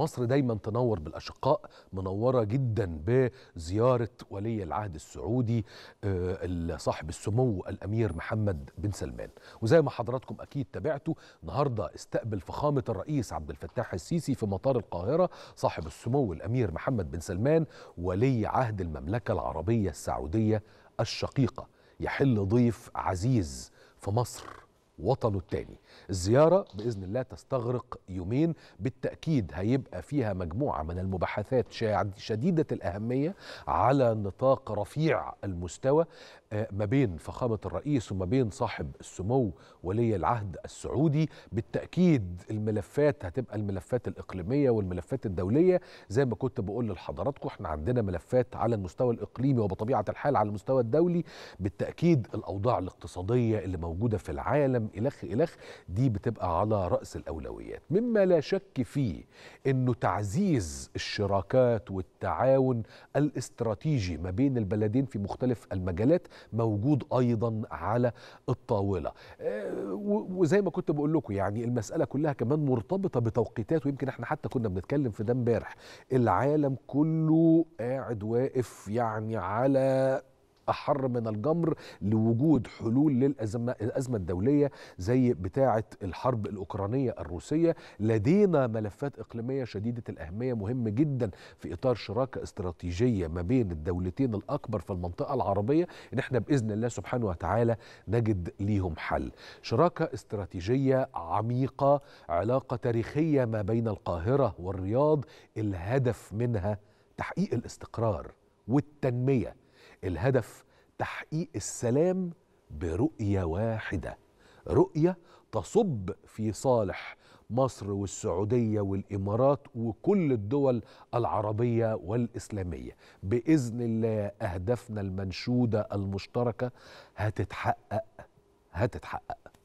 مصر دايما تنور بالأشقاء منورة جدا بزيارة ولي العهد السعودي آه، صاحب السمو الأمير محمد بن سلمان وزي ما حضراتكم أكيد تابعتوا النهاردة استقبل فخامة الرئيس عبد الفتاح السيسي في مطار القاهرة صاحب السمو الأمير محمد بن سلمان ولي عهد المملكة العربية السعودية الشقيقة يحل ضيف عزيز في مصر وطنه التاني الزيارة بإذن الله تستغرق يومين بالتأكيد هيبقى فيها مجموعة من المباحثات شديدة الأهمية على نطاق رفيع المستوى ما بين فخامة الرئيس وما بين صاحب السمو ولي العهد السعودي بالتأكيد الملفات هتبقى الملفات الإقليمية والملفات الدولية زي ما كنت بقول لحضراتكم احنا عندنا ملفات على المستوى الإقليمي وبطبيعة الحال على المستوى الدولي بالتأكيد الأوضاع الاقتصادية اللي موجودة في العالم إلخ إلخ دي بتبقى على رأس الأولويات مما لا شك فيه أنه تعزيز الشراكات والتعاون الاستراتيجي ما بين البلدين في مختلف المجالات موجود ايضا على الطاوله آه، وزي ما كنت بقول لكم يعني المساله كلها كمان مرتبطه بتوقيتات ويمكن احنا حتى كنا بنتكلم في ده امبارح العالم كله قاعد واقف يعني على أحر من الجمر لوجود حلول للأزمة الأزمة الدولية زي بتاعة الحرب الأوكرانية الروسية لدينا ملفات إقليمية شديدة الأهمية مهم جدا في إطار شراكة استراتيجية ما بين الدولتين الأكبر في المنطقة العربية إن احنا بإذن الله سبحانه وتعالى نجد ليهم حل شراكة استراتيجية عميقة علاقة تاريخية ما بين القاهرة والرياض الهدف منها تحقيق الاستقرار والتنميه الهدف تحقيق السلام برؤيه واحده رؤيه تصب في صالح مصر والسعوديه والامارات وكل الدول العربيه والاسلاميه باذن الله اهدافنا المنشوده المشتركه هتتحقق هتتحقق